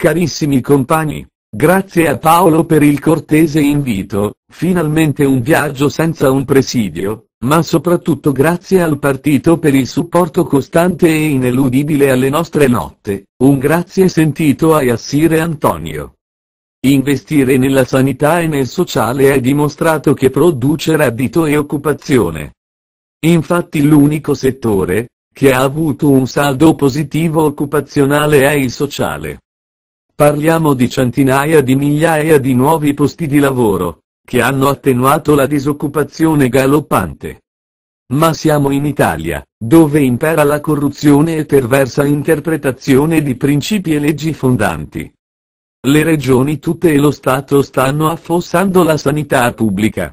Carissimi compagni, grazie a Paolo per il cortese invito, finalmente un viaggio senza un presidio, ma soprattutto grazie al partito per il supporto costante e ineludibile alle nostre notte, un grazie sentito a Yassire Antonio. Investire nella sanità e nel sociale è dimostrato che produce reddito e occupazione. Infatti l'unico settore, che ha avuto un saldo positivo occupazionale è il sociale. Parliamo di centinaia di migliaia di nuovi posti di lavoro, che hanno attenuato la disoccupazione galoppante. Ma siamo in Italia, dove impera la corruzione e perversa interpretazione di principi e leggi fondanti. Le regioni tutte e lo Stato stanno affossando la sanità pubblica.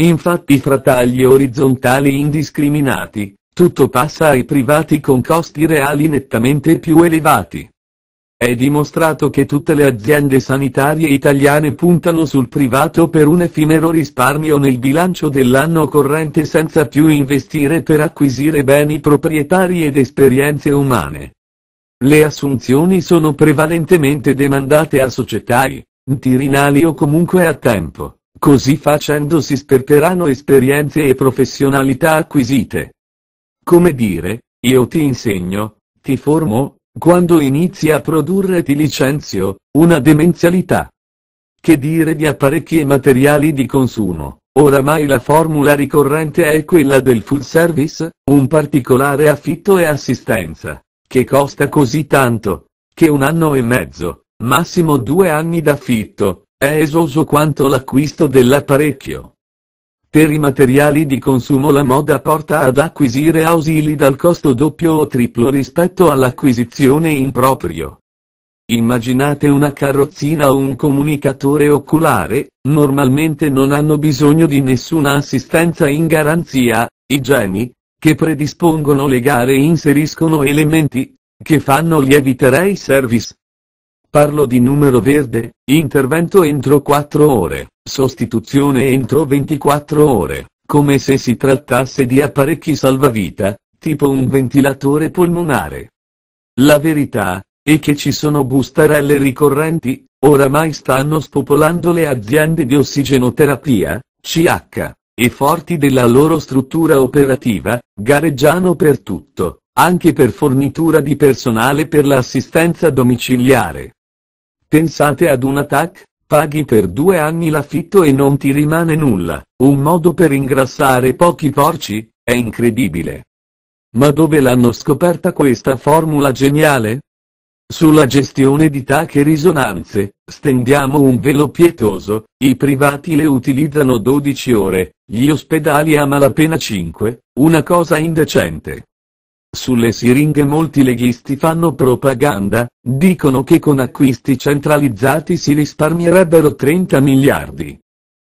Infatti fra tagli orizzontali indiscriminati, tutto passa ai privati con costi reali nettamente più elevati. È dimostrato che tutte le aziende sanitarie italiane puntano sul privato per un effimero risparmio nel bilancio dell'anno corrente senza più investire per acquisire beni proprietari ed esperienze umane. Le assunzioni sono prevalentemente demandate a società i, tirinali o comunque a tempo, così facendo si sperperano esperienze e professionalità acquisite. Come dire, io ti insegno, ti formo, quando inizi a produrre ti licenzio, una demenzialità. Che dire di apparecchi e materiali di consumo? Oramai la formula ricorrente è quella del full service, un particolare affitto e assistenza, che costa così tanto, che un anno e mezzo, massimo due anni d'affitto, è esoso quanto l'acquisto dell'apparecchio. Per i materiali di consumo la moda porta ad acquisire ausili dal costo doppio o triplo rispetto all'acquisizione in proprio. Immaginate una carrozzina o un comunicatore oculare, normalmente non hanno bisogno di nessuna assistenza in garanzia, i geni, che predispongono le gare inseriscono elementi, che fanno lievitare i service, Parlo di numero verde, intervento entro 4 ore, sostituzione entro 24 ore, come se si trattasse di apparecchi salvavita, tipo un ventilatore polmonare. La verità è che ci sono bustarelle ricorrenti, oramai stanno spopolando le aziende di ossigenoterapia, CH, e forti della loro struttura operativa, gareggiano per tutto, anche per fornitura di personale per l'assistenza domiciliare. Pensate ad un attack? Paghi per due anni l'affitto e non ti rimane nulla. Un modo per ingrassare pochi porci? È incredibile. Ma dove l'hanno scoperta questa formula geniale? Sulla gestione di TAC e risonanze, stendiamo un velo pietoso, i privati le utilizzano 12 ore, gli ospedali a malapena 5, una cosa indecente. Sulle siringhe molti leghisti fanno propaganda, dicono che con acquisti centralizzati si risparmierebbero 30 miliardi.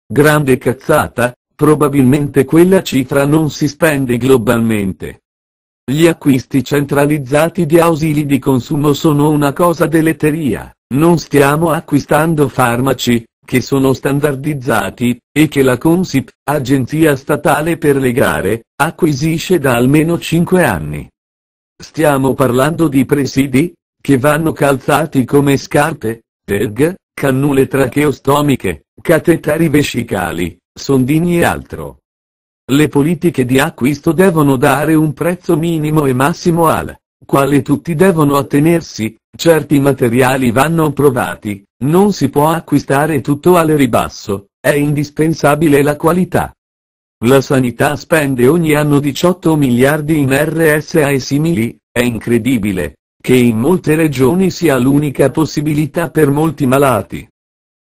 Grande cazzata, probabilmente quella cifra non si spende globalmente. Gli acquisti centralizzati di ausili di consumo sono una cosa deleteria, non stiamo acquistando farmaci, che sono standardizzati, e che la Consip, agenzia statale per le gare, acquisisce da almeno 5 anni. Stiamo parlando di presidi, che vanno calzati come scarpe, PEG, cannule tracheostomiche, catetari vescicali, sondini e altro. Le politiche di acquisto devono dare un prezzo minimo e massimo al quale tutti devono attenersi, certi materiali vanno provati, non si può acquistare tutto al ribasso, è indispensabile la qualità. La sanità spende ogni anno 18 miliardi in RSA e simili, è incredibile, che in molte regioni sia l'unica possibilità per molti malati.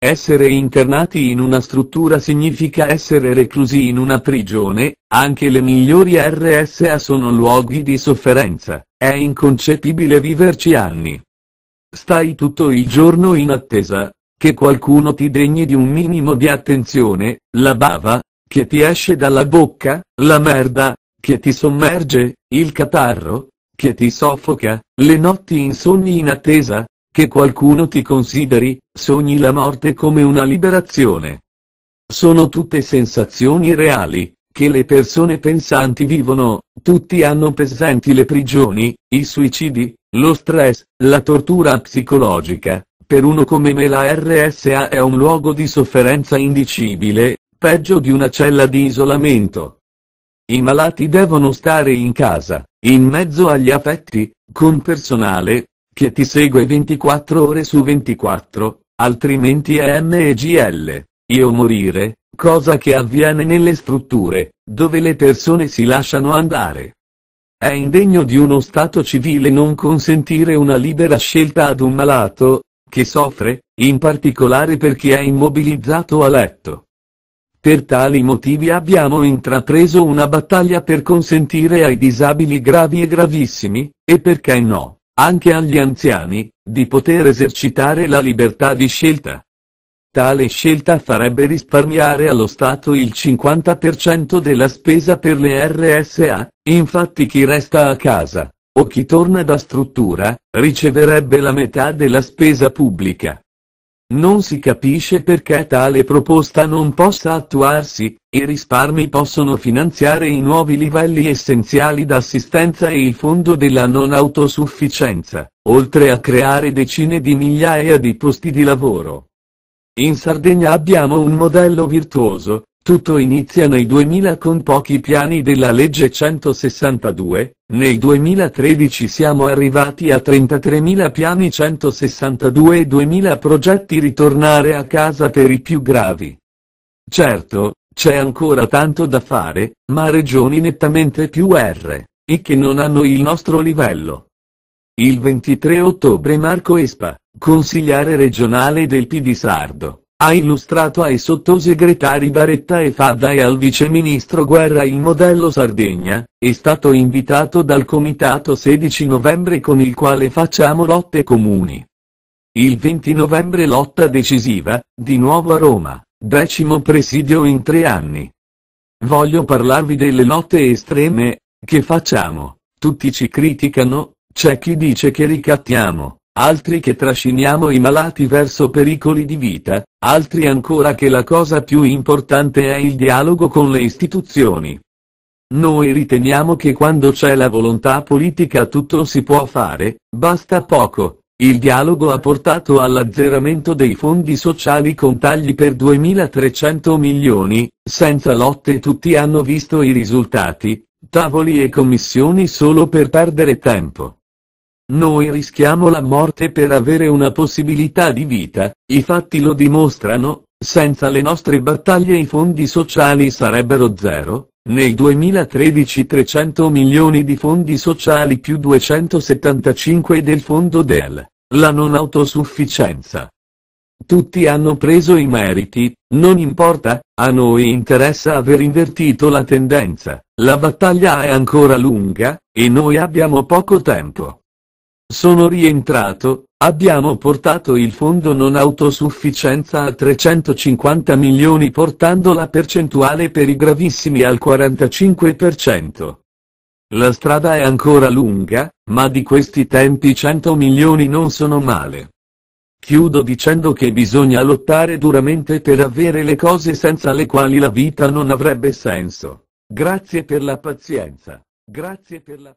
Essere internati in una struttura significa essere reclusi in una prigione, anche le migliori RSA sono luoghi di sofferenza. È inconcepibile viverci anni. Stai tutto il giorno in attesa, che qualcuno ti degni di un minimo di attenzione, la bava, che ti esce dalla bocca, la merda, che ti sommerge, il catarro, che ti soffoca, le notti insonni in attesa, che qualcuno ti consideri, sogni la morte come una liberazione. Sono tutte sensazioni reali, che le persone pensanti vivono, tutti hanno presenti le prigioni, i suicidi, lo stress, la tortura psicologica. Per uno come me la RSA è un luogo di sofferenza indicibile, peggio di una cella di isolamento. I malati devono stare in casa, in mezzo agli affetti, con personale, che ti segue 24 ore su 24, altrimenti è MEGL. Io morire, cosa che avviene nelle strutture, dove le persone si lasciano andare. È indegno di uno Stato civile non consentire una libera scelta ad un malato, che soffre, in particolare per chi è immobilizzato a letto. Per tali motivi abbiamo intrapreso una battaglia per consentire ai disabili gravi e gravissimi, e perché no, anche agli anziani, di poter esercitare la libertà di scelta. Tale scelta farebbe risparmiare allo Stato il 50% della spesa per le RSA, infatti chi resta a casa, o chi torna da struttura, riceverebbe la metà della spesa pubblica. Non si capisce perché tale proposta non possa attuarsi, i risparmi possono finanziare i nuovi livelli essenziali d'assistenza e il fondo della non autosufficienza, oltre a creare decine di migliaia di posti di lavoro. In Sardegna abbiamo un modello virtuoso, tutto inizia nei 2000 con pochi piani della legge 162, nel 2013 siamo arrivati a 33.000 piani 162 e 2.000 progetti ritornare a casa per i più gravi. Certo, c'è ancora tanto da fare, ma regioni nettamente più R, e che non hanno il nostro livello. Il 23 ottobre Marco Espa, consigliere regionale del PD Sardo. Ha illustrato ai sottosegretari Baretta e Fadda e al viceministro Guerra il modello Sardegna, è stato invitato dal comitato 16 novembre con il quale facciamo lotte comuni. Il 20 novembre lotta decisiva, di nuovo a Roma, decimo presidio in tre anni. Voglio parlarvi delle lotte estreme, che facciamo, tutti ci criticano, c'è chi dice che ricattiamo, altri che trasciniamo i malati verso pericoli di vita, altri ancora che la cosa più importante è il dialogo con le istituzioni. Noi riteniamo che quando c'è la volontà politica tutto si può fare, basta poco. Il dialogo ha portato all'azzeramento dei fondi sociali con tagli per 2.300 milioni, senza lotte tutti hanno visto i risultati, tavoli e commissioni solo per perdere tempo. Noi rischiamo la morte per avere una possibilità di vita, i fatti lo dimostrano, senza le nostre battaglie i fondi sociali sarebbero zero, nel 2013 300 milioni di fondi sociali più 275 del fondo DEL, la non autosufficienza. Tutti hanno preso i meriti, non importa, a noi interessa aver invertito la tendenza, la battaglia è ancora lunga, e noi abbiamo poco tempo. Sono rientrato, abbiamo portato il fondo non autosufficienza a 350 milioni portando la percentuale per i gravissimi al 45%. La strada è ancora lunga, ma di questi tempi 100 milioni non sono male. Chiudo dicendo che bisogna lottare duramente per avere le cose senza le quali la vita non avrebbe senso. Grazie per la pazienza. Grazie per la